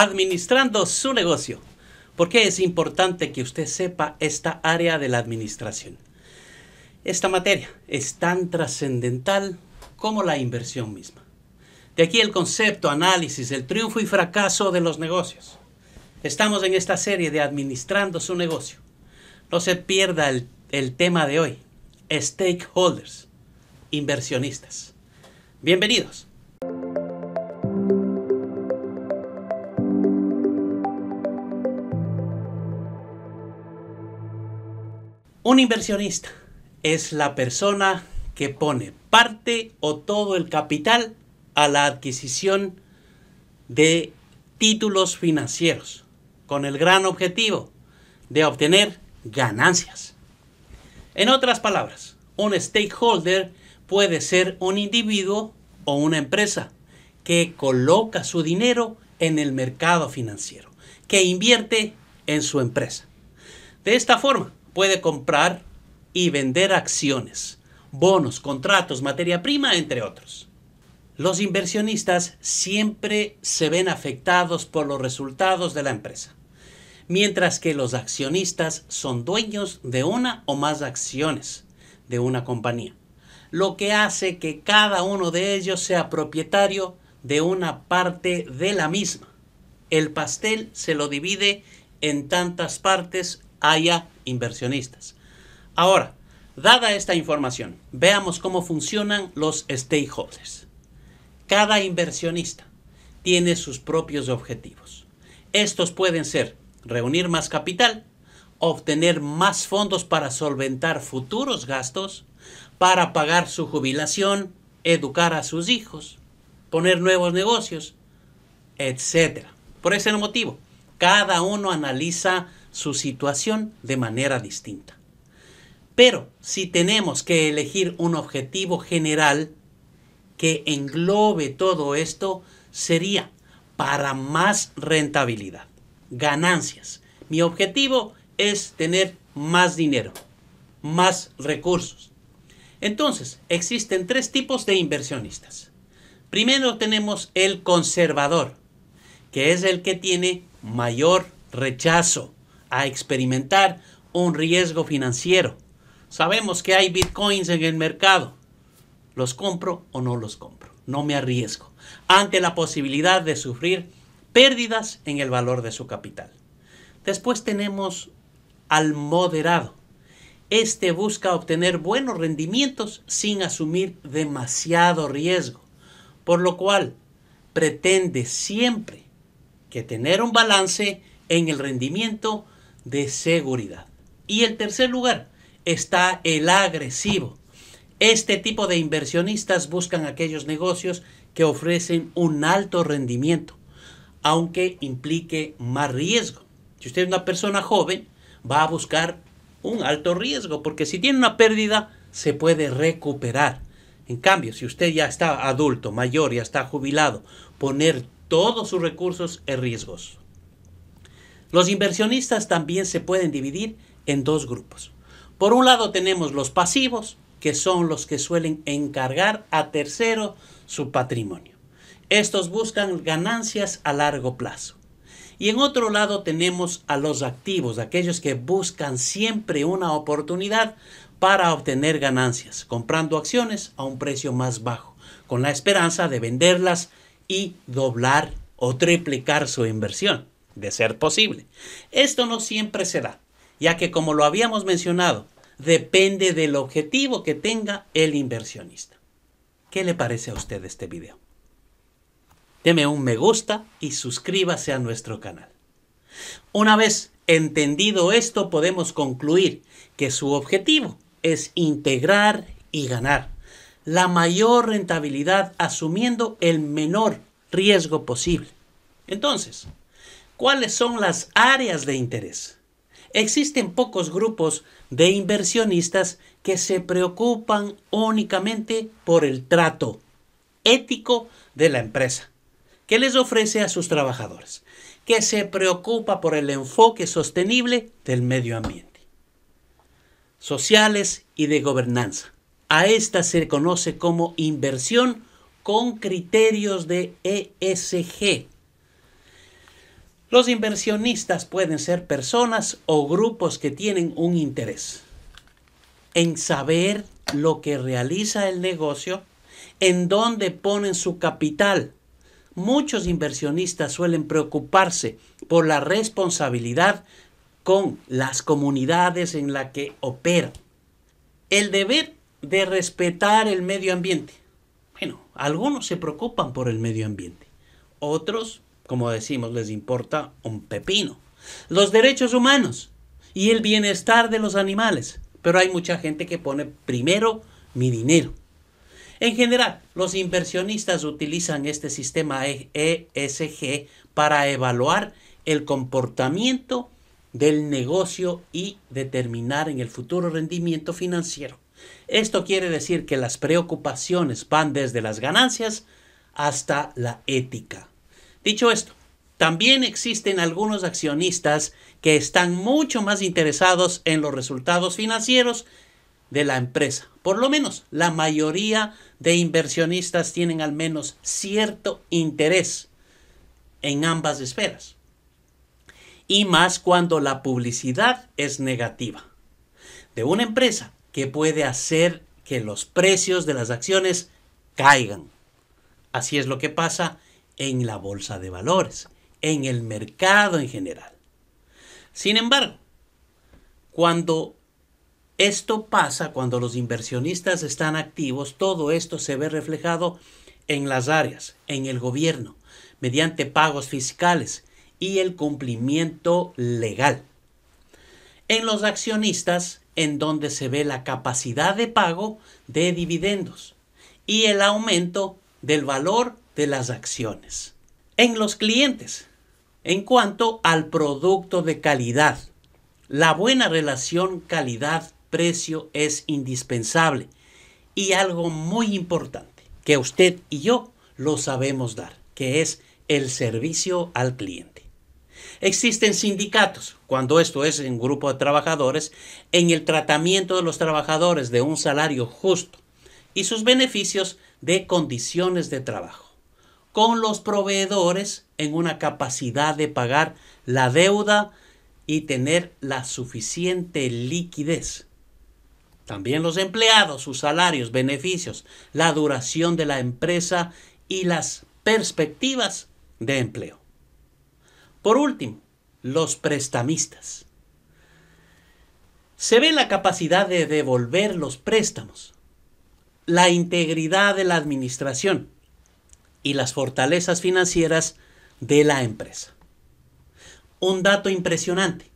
administrando su negocio. ¿Por qué es importante que usted sepa esta área de la administración? Esta materia es tan trascendental como la inversión misma. De aquí el concepto, análisis, el triunfo y fracaso de los negocios. Estamos en esta serie de Administrando su negocio. No se pierda el, el tema de hoy, stakeholders, inversionistas. Bienvenidos. Un inversionista es la persona que pone parte o todo el capital a la adquisición de títulos financieros con el gran objetivo de obtener ganancias. En otras palabras, un stakeholder puede ser un individuo o una empresa que coloca su dinero en el mercado financiero, que invierte en su empresa. De esta forma, puede comprar y vender acciones, bonos, contratos, materia prima, entre otros. Los inversionistas siempre se ven afectados por los resultados de la empresa, mientras que los accionistas son dueños de una o más acciones de una compañía, lo que hace que cada uno de ellos sea propietario de una parte de la misma. El pastel se lo divide en tantas partes haya inversionistas. Ahora, dada esta información, veamos cómo funcionan los stakeholders. Cada inversionista tiene sus propios objetivos. Estos pueden ser reunir más capital, obtener más fondos para solventar futuros gastos, para pagar su jubilación, educar a sus hijos, poner nuevos negocios, etc. Por ese motivo, cada uno analiza su situación de manera distinta. Pero si tenemos que elegir un objetivo general que englobe todo esto, sería para más rentabilidad, ganancias. Mi objetivo es tener más dinero, más recursos. Entonces, existen tres tipos de inversionistas. Primero tenemos el conservador, que es el que tiene mayor rechazo a experimentar un riesgo financiero. Sabemos que hay bitcoins en el mercado. ¿Los compro o no los compro? No me arriesgo ante la posibilidad de sufrir pérdidas en el valor de su capital. Después tenemos al moderado. Este busca obtener buenos rendimientos sin asumir demasiado riesgo, por lo cual pretende siempre que tener un balance en el rendimiento de seguridad. Y el tercer lugar está el agresivo. Este tipo de inversionistas buscan aquellos negocios que ofrecen un alto rendimiento, aunque implique más riesgo. Si usted es una persona joven, va a buscar un alto riesgo, porque si tiene una pérdida, se puede recuperar. En cambio, si usted ya está adulto, mayor, ya está jubilado, poner todos sus recursos en riesgos los inversionistas también se pueden dividir en dos grupos. Por un lado tenemos los pasivos, que son los que suelen encargar a tercero su patrimonio. Estos buscan ganancias a largo plazo. Y en otro lado tenemos a los activos, aquellos que buscan siempre una oportunidad para obtener ganancias, comprando acciones a un precio más bajo, con la esperanza de venderlas y doblar o triplicar su inversión de ser posible. Esto no siempre se da, ya que como lo habíamos mencionado, depende del objetivo que tenga el inversionista. ¿Qué le parece a usted este video? Deme un me gusta y suscríbase a nuestro canal. Una vez entendido esto, podemos concluir que su objetivo es integrar y ganar la mayor rentabilidad asumiendo el menor riesgo posible. Entonces, ¿Cuáles son las áreas de interés? Existen pocos grupos de inversionistas que se preocupan únicamente por el trato ético de la empresa que les ofrece a sus trabajadores, que se preocupa por el enfoque sostenible del medio ambiente, sociales y de gobernanza. A esta se conoce como inversión con criterios de ESG, los inversionistas pueden ser personas o grupos que tienen un interés en saber lo que realiza el negocio, en dónde ponen su capital. Muchos inversionistas suelen preocuparse por la responsabilidad con las comunidades en las que opera. El deber de respetar el medio ambiente. Bueno, algunos se preocupan por el medio ambiente, otros como decimos, les importa un pepino. Los derechos humanos y el bienestar de los animales. Pero hay mucha gente que pone primero mi dinero. En general, los inversionistas utilizan este sistema ESG e para evaluar el comportamiento del negocio y determinar en el futuro rendimiento financiero. Esto quiere decir que las preocupaciones van desde las ganancias hasta la ética. Dicho esto, también existen algunos accionistas que están mucho más interesados en los resultados financieros de la empresa. Por lo menos la mayoría de inversionistas tienen al menos cierto interés en ambas esferas. Y más cuando la publicidad es negativa. De una empresa que puede hacer que los precios de las acciones caigan. Así es lo que pasa en la bolsa de valores, en el mercado en general. Sin embargo, cuando esto pasa, cuando los inversionistas están activos, todo esto se ve reflejado en las áreas, en el gobierno, mediante pagos fiscales y el cumplimiento legal. En los accionistas, en donde se ve la capacidad de pago de dividendos y el aumento del valor de las acciones. En los clientes, en cuanto al producto de calidad, la buena relación calidad-precio es indispensable y algo muy importante que usted y yo lo sabemos dar, que es el servicio al cliente. Existen sindicatos, cuando esto es en grupo de trabajadores, en el tratamiento de los trabajadores de un salario justo y sus beneficios de condiciones de trabajo con los proveedores en una capacidad de pagar la deuda y tener la suficiente liquidez. También los empleados, sus salarios, beneficios, la duración de la empresa y las perspectivas de empleo. Por último, los prestamistas. Se ve la capacidad de devolver los préstamos, la integridad de la administración, y las fortalezas financieras de la empresa. Un dato impresionante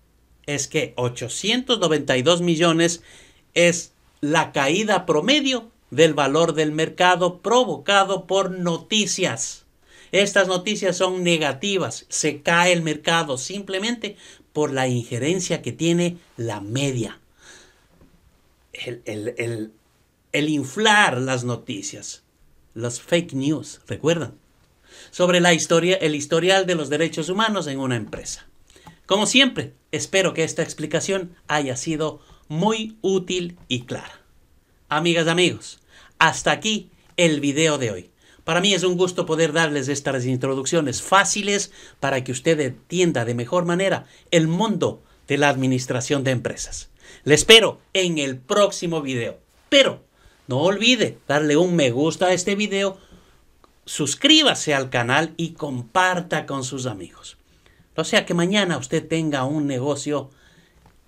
es que 892 millones es la caída promedio del valor del mercado provocado por noticias. Estas noticias son negativas, se cae el mercado simplemente por la injerencia que tiene la media. El, el inflar las noticias, las fake news, recuerdan, sobre la historia, el historial de los derechos humanos en una empresa. Como siempre, espero que esta explicación haya sido muy útil y clara. Amigas, amigos, hasta aquí el video de hoy. Para mí es un gusto poder darles estas introducciones fáciles para que usted entienda de mejor manera el mundo de la administración de empresas. Le espero en el próximo video. Pero no olvide darle un me gusta a este video, suscríbase al canal y comparta con sus amigos. O sea que mañana usted tenga un negocio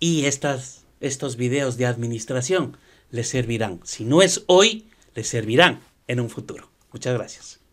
y estas, estos videos de administración le servirán. Si no es hoy, le servirán en un futuro. Muchas gracias.